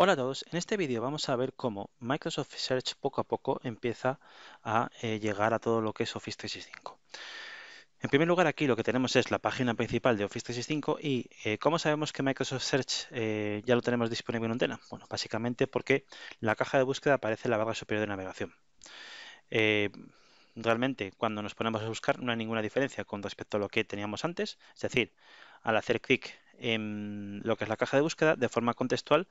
Hola a todos, en este vídeo vamos a ver cómo Microsoft Search poco a poco empieza a eh, llegar a todo lo que es Office 365. En primer lugar aquí lo que tenemos es la página principal de Office 365 y eh, ¿cómo sabemos que Microsoft Search eh, ya lo tenemos disponible en antena? Bueno, básicamente porque la caja de búsqueda aparece en la barra superior de navegación. realmente cuando nos ponemos a buscar no hay ninguna diferencia con respecto a lo que teníamos antes, es decir, al hacer clic en lo que es la caja de búsqueda de forma contextual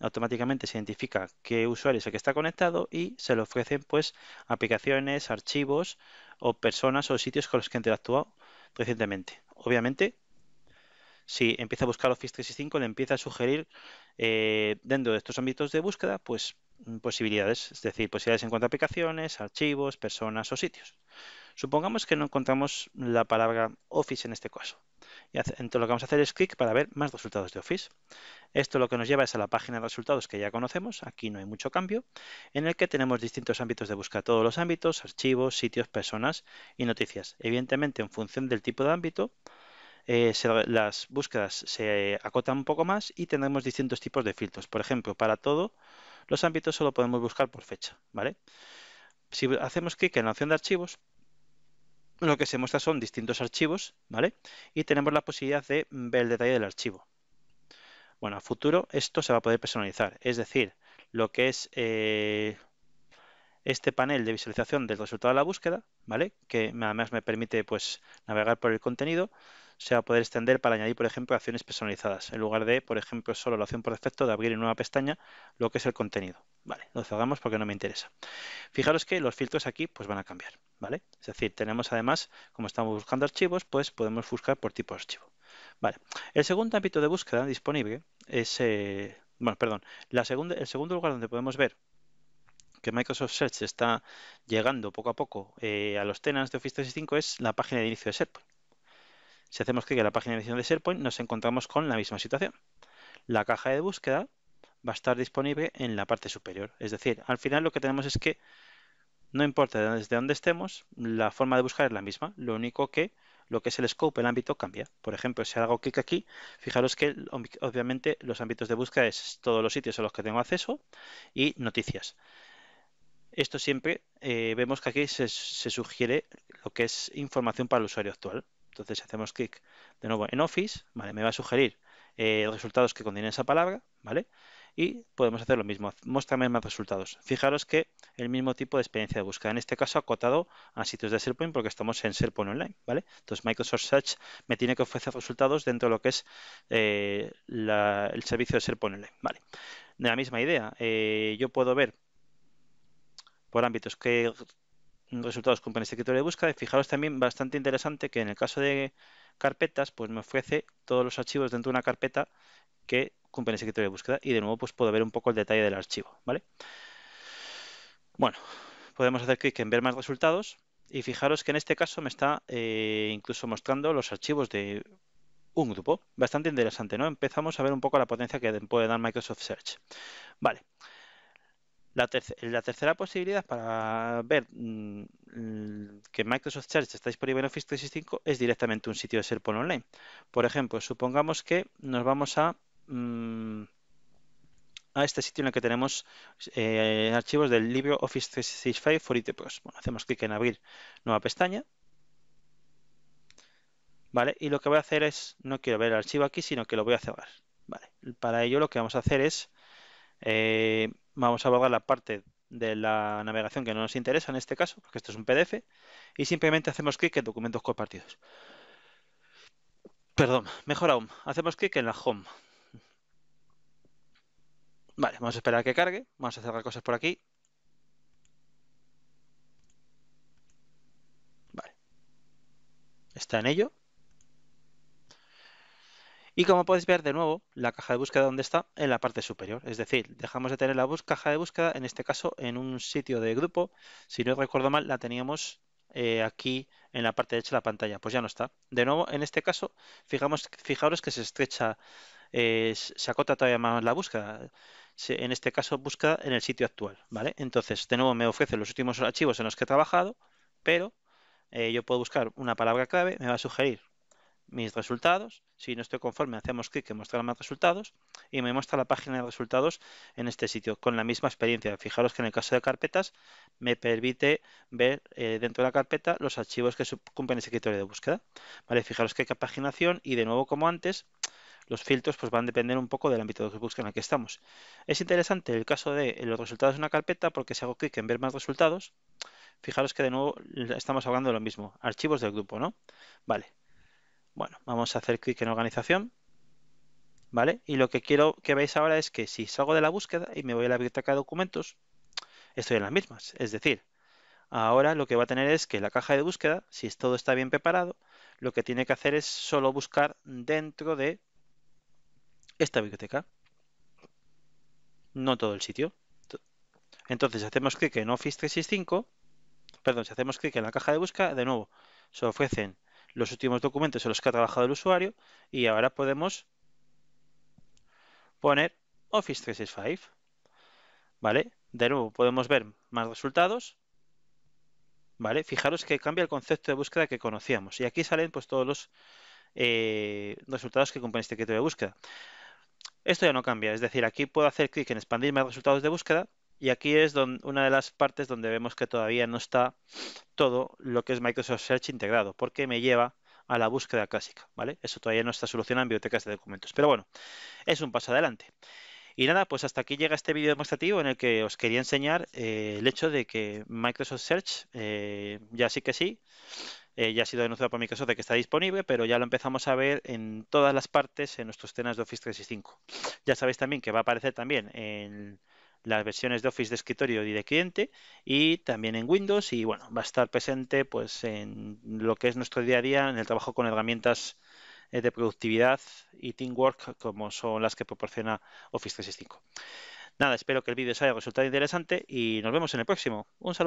automáticamente se identifica qué usuario es el que está conectado y se le ofrecen pues aplicaciones, archivos o personas o sitios con los que ha interactuado recientemente. Obviamente, si empieza a buscar Office 365, le empieza a sugerir eh, dentro de estos ámbitos de búsqueda, pues posibilidades, es decir, posibilidades en cuanto a aplicaciones, archivos, personas o sitios. Supongamos que no encontramos la palabra Office en este caso entonces lo que vamos a hacer es clic para ver más resultados de Office. Esto lo que nos lleva es a la página de resultados que ya conocemos, aquí no hay mucho cambio, en el que tenemos distintos ámbitos de busca, todos los ámbitos, archivos, sitios, personas y noticias. Evidentemente, en función del tipo de ámbito, eh, las búsquedas se acotan un poco más y tenemos distintos tipos de filtros. Por ejemplo, para todo, los ámbitos solo podemos buscar por fecha, ¿vale? Si hacemos clic en la opción de archivos, lo que se muestra son distintos archivos, ¿vale? Y tenemos la posibilidad de ver el detalle del archivo. Bueno, a futuro esto se va a poder personalizar, es decir, lo que es eh, este panel de visualización del resultado de la búsqueda, ¿vale? Que además me permite pues navegar por el contenido, se va a poder extender para añadir, por ejemplo, acciones personalizadas, en lugar de, por ejemplo, solo la opción por defecto de abrir en nueva pestaña lo que es el contenido. Vale, lo cerramos porque no me interesa. Fijaros que los filtros aquí pues van a cambiar, ¿vale? Es decir, tenemos además, como estamos buscando archivos, pues podemos buscar por tipo de archivo. Vale, el segundo ámbito de búsqueda disponible es, eh, bueno, perdón, el segundo lugar donde podemos ver que Microsoft Search está llegando poco a poco eh, a los tenants de Office 365 es la página de inicio de SharePoint. Si hacemos clic en la página de edición de SharePoint, nos encontramos con la misma situación. La caja de búsqueda va a estar disponible en la parte superior. Es decir, al final lo que tenemos es que no importa desde dónde estemos, la forma de buscar es la misma. Lo único que lo que es el scope, el ámbito, cambia. Por ejemplo, si hago clic aquí, fijaros que obviamente los ámbitos de búsqueda es todos los sitios a los que tengo acceso y noticias. Esto siempre eh, vemos que aquí se sugiere lo que es información para el usuario actual. Entonces hacemos clic de nuevo en Office, ¿vale? Me va a sugerir eh, resultados que contienen esa palabra, ¿vale? Y podemos hacer lo mismo, muéstrame más resultados. Fijaros que el mismo tipo de experiencia de búsqueda, en este caso acotado a sitios de SharePoint porque estamos en SharePoint Online, ¿vale? Entonces Microsoft Search me tiene que ofrecer resultados dentro de lo que es eh, el servicio de SharePoint Online, ¿vale? De la misma idea, eh, yo puedo ver por ámbitos que resultados cumplen ese criterio de búsqueda. Y fijaros también bastante interesante que en el caso de carpetas, pues me ofrece todos los archivos dentro de una carpeta que cumplen ese criterio de búsqueda. Y de nuevo, pues puedo ver un poco el detalle del archivo, ¿vale? Bueno, podemos hacer clic en ver más resultados. Y fijaros que en este caso me está eh, incluso mostrando los archivos de un grupo. Bastante interesante, ¿no? Empezamos a ver un poco la potencia que puede dar Microsoft Search. Vale. La, tercera posibilidad para ver mm, que Microsoft Charge está disponible en Office 365 es directamente un sitio de SharePoint Online. Por ejemplo, supongamos que nos vamos a, mm, a este sitio en el que tenemos eh, archivos del libro Office 365 for IT Pros. Pues, hacemos clic en abrir nueva pestaña. Vale, y lo que voy a hacer es, no quiero ver el archivo aquí, sino que lo voy a cerrar. Vale, para ello lo que vamos a hacer es eh, vamos a borrar la parte de la navegación que no nos interesa en este caso, porque esto es un PDF, y simplemente hacemos clic en documentos compartidos. Perdón, mejor aún, hacemos clic en la home. Vale, vamos a esperar a que cargue, vamos a cerrar cosas por aquí. Vale. Está en ello. Y como podéis ver de nuevo, la caja de búsqueda donde está en la parte superior. Es decir, dejamos de tener la caja de búsqueda, en este caso, en un sitio de grupo. Si no recuerdo mal, la teníamos eh, aquí en la parte derecha de la pantalla. Pues ya no está. De nuevo, en este caso, fijamos, fijaros que se estrecha, eh, se acota todavía más la búsqueda. en este caso, búsqueda en el sitio actual. ¿vale? Entonces, de nuevo, me ofrece los últimos archivos en los que he trabajado, pero eh, yo puedo buscar una palabra clave, me va a sugerir mis resultados si no estoy conforme, hacemos clic en mostrar más resultados y me muestra la página de resultados en este sitio con la misma experiencia. Fijaros que en el caso de carpetas me permite ver eh, dentro de la carpeta los archivos que cumplen ese criterio de búsqueda. Vale, fijaros que hay paginación y de nuevo como antes los filtros pues van a depender un poco del ámbito de búsqueda en el que estamos. Es interesante el caso de eh, los resultados de una carpeta porque si hago clic en ver más resultados, fijaros que de nuevo estamos hablando de lo mismo, archivos del grupo, ¿no? Vale, bueno, vamos a hacer clic en organización. ¿Vale? Y lo que quiero que veáis ahora es que si salgo de la búsqueda y me voy a la biblioteca de documentos, estoy en las mismas. Es decir, ahora lo que va a tener es que la caja de búsqueda, si todo está bien preparado, lo que tiene que hacer es solo buscar dentro de esta biblioteca, no todo el sitio. Entonces hacemos clic en Office 365, perdón, si hacemos clic en la caja de búsqueda, de nuevo, se ofrecen los últimos documentos en los que ha trabajado el usuario y ahora podemos poner Office 365. ¿Vale? De nuevo podemos ver más resultados. ¿Vale? Fijaros que cambia el concepto de búsqueda que conocíamos. Y aquí salen pues todos los eh, resultados que cumplen este criterio de búsqueda. Esto ya no cambia, es decir, aquí puedo hacer clic en expandir más resultados de búsqueda y aquí es una de las partes donde vemos que todavía no está todo lo que es Microsoft Search integrado, porque me lleva a la búsqueda clásica, ¿vale? Eso todavía no está solucionado en bibliotecas de documentos. Pero bueno, es un paso adelante. Y nada, pues hasta aquí llega este vídeo demostrativo en el que os quería enseñar eh, el hecho de que Microsoft Search, eh, ya sí que sí, eh, ya ha sido denunciado por Microsoft de que está disponible, pero ya lo empezamos a ver en todas las partes en nuestros temas de Office 365. Ya sabéis también que va a aparecer también en las versiones de Office de escritorio y de cliente y también en Windows y bueno, va a estar presente pues en lo que es nuestro día a día, en el trabajo con herramientas eh, de productividad y teamwork como son las que proporciona Office 365. Nada, espero que el vídeo os haya resultado interesante y nos vemos en el próximo. Un saludo.